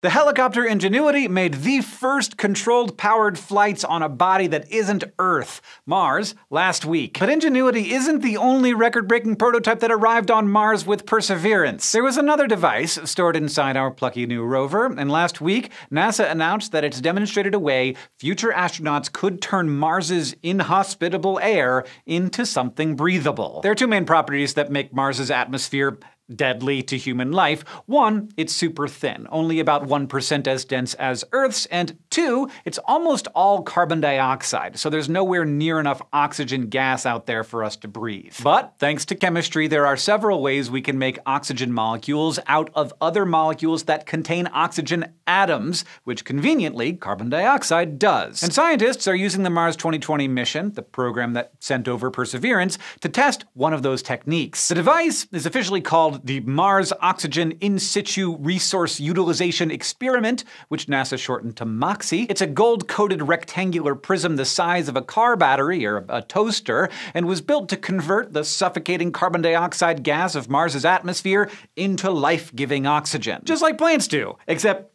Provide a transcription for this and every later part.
The helicopter Ingenuity made the first controlled powered flights on a body that isn't Earth, Mars, last week. But Ingenuity isn't the only record-breaking prototype that arrived on Mars with Perseverance. There was another device stored inside our plucky new rover, and last week, NASA announced that it's demonstrated a way future astronauts could turn Mars's inhospitable air into something breathable. There are two main properties that make Mars's atmosphere deadly to human life. One, it's super thin, only about 1% as dense as Earth's, and Two, it's almost all carbon dioxide, so there's nowhere near enough oxygen gas out there for us to breathe. But thanks to chemistry, there are several ways we can make oxygen molecules out of other molecules that contain oxygen atoms, which conveniently carbon dioxide does. And scientists are using the Mars 2020 mission, the program that sent over Perseverance, to test one of those techniques. The device is officially called the Mars Oxygen In Situ Resource Utilization Experiment, which NASA shortened to MOXIE. Galaxy. It's a gold-coated rectangular prism the size of a car battery or a toaster, and was built to convert the suffocating carbon dioxide gas of Mars's atmosphere into life-giving oxygen. Just like plants do, except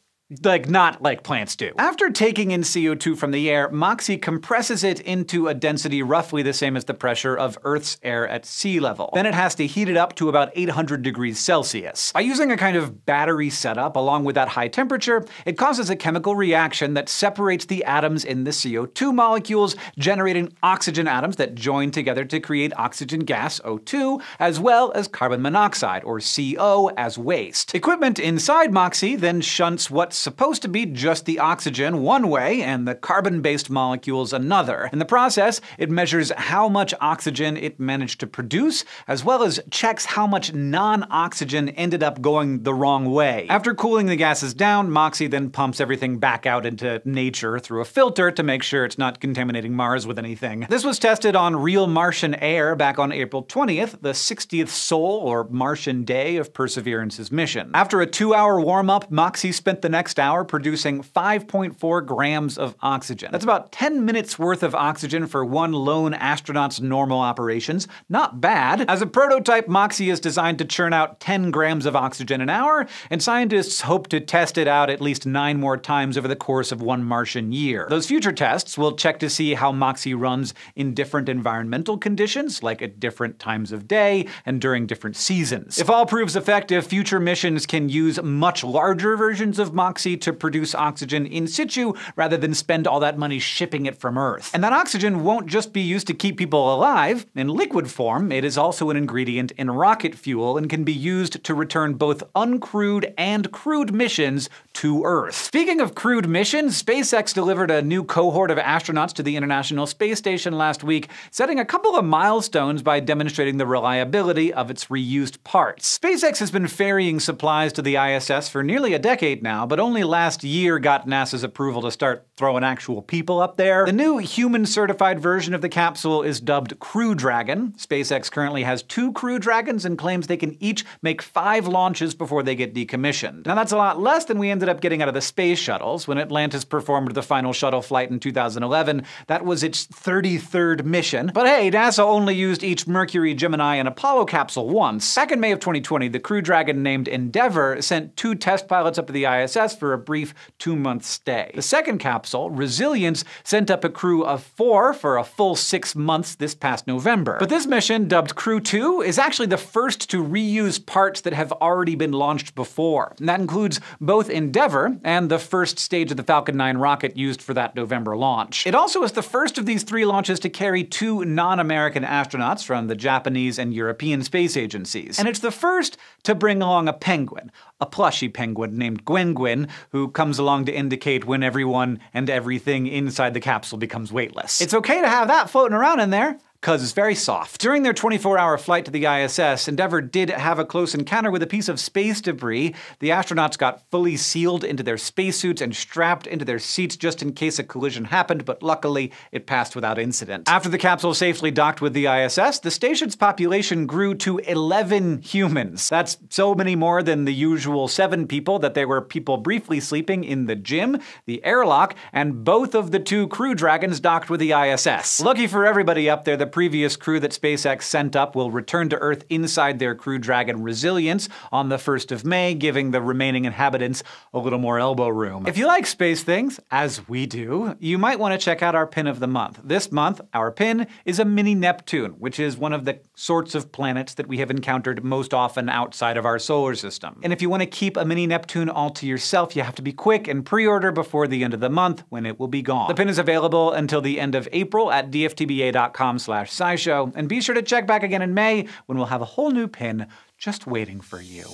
like not like plants do. After taking in CO2 from the air, MOXIE compresses it into a density roughly the same as the pressure of Earth's air at sea level. Then it has to heat it up to about 800 degrees Celsius. By using a kind of battery setup along with that high temperature, it causes a chemical reaction that separates the atoms in the CO2 molecules, generating oxygen atoms that join together to create oxygen gas, O2, as well as carbon monoxide, or CO, as waste. Equipment inside MOXIE then shunts what what's supposed to be just the oxygen one way and the carbon-based molecules another. In the process, it measures how much oxygen it managed to produce, as well as checks how much non-oxygen ended up going the wrong way. After cooling the gases down, Moxie then pumps everything back out into nature through a filter to make sure it's not contaminating Mars with anything. This was tested on real Martian air back on April 20th, the 60th Sol, or Martian day, of Perseverance's mission. After a two-hour warm-up, Moxie spent the next next hour, producing 5.4 grams of oxygen. That's about 10 minutes worth of oxygen for one lone astronaut's normal operations. Not bad. As a prototype, MOXIE is designed to churn out 10 grams of oxygen an hour, and scientists hope to test it out at least nine more times over the course of one Martian year. Those future tests will check to see how MOXIE runs in different environmental conditions, like at different times of day and during different seasons. If all proves effective, future missions can use much larger versions of MOXIE to produce oxygen in situ rather than spend all that money shipping it from Earth. And that oxygen won't just be used to keep people alive. In liquid form, it is also an ingredient in rocket fuel and can be used to return both uncrewed and crewed missions to Earth. Speaking of crewed missions, SpaceX delivered a new cohort of astronauts to the International Space Station last week, setting a couple of milestones by demonstrating the reliability of its reused parts. SpaceX has been ferrying supplies to the ISS for nearly a decade now, but only last year got NASA's approval to start throwing actual people up there. The new human-certified version of the capsule is dubbed Crew Dragon. SpaceX currently has two Crew Dragons and claims they can each make five launches before they get decommissioned. Now that's a lot less than we ended up getting out of the space shuttles. When Atlantis performed the final shuttle flight in 2011, that was its 33rd mission. But hey, NASA only used each Mercury, Gemini, and Apollo capsule once. Back in May of 2020, the Crew Dragon named Endeavour sent two test pilots up to the ISS just for a brief two-month stay. The second capsule, Resilience, sent up a crew of four for a full six months this past November. But this mission, dubbed Crew 2, is actually the first to reuse parts that have already been launched before. And that includes both Endeavour and the first stage of the Falcon 9 rocket used for that November launch. It also is the first of these three launches to carry two non-American astronauts from the Japanese and European space agencies. And it's the first to bring along a penguin, a plushy penguin named Gwen Gwen, who comes along to indicate when everyone and everything inside the capsule becomes weightless. It's okay to have that floating around in there because it's very soft. During their 24 hour flight to the ISS, Endeavour did have a close encounter with a piece of space debris. The astronauts got fully sealed into their spacesuits and strapped into their seats just in case a collision happened, but luckily it passed without incident. After the capsule safely docked with the ISS, the station's population grew to 11 humans. That's so many more than the usual seven people that there were people briefly sleeping in the gym, the airlock, and both of the two Crew Dragons docked with the ISS. Lucky for everybody up there, the previous crew that SpaceX sent up will return to Earth inside their Crew Dragon Resilience on the 1st of May, giving the remaining inhabitants a little more elbow room. If you like space things, as we do, you might want to check out our pin of the month. This month, our pin is a mini Neptune, which is one of the sorts of planets that we have encountered most often outside of our solar system. And if you want to keep a mini Neptune all to yourself, you have to be quick and pre-order before the end of the month when it will be gone. The pin is available until the end of April at dftba.com slash slash scishow, and be sure to check back again in May when we'll have a whole new pin just waiting for you.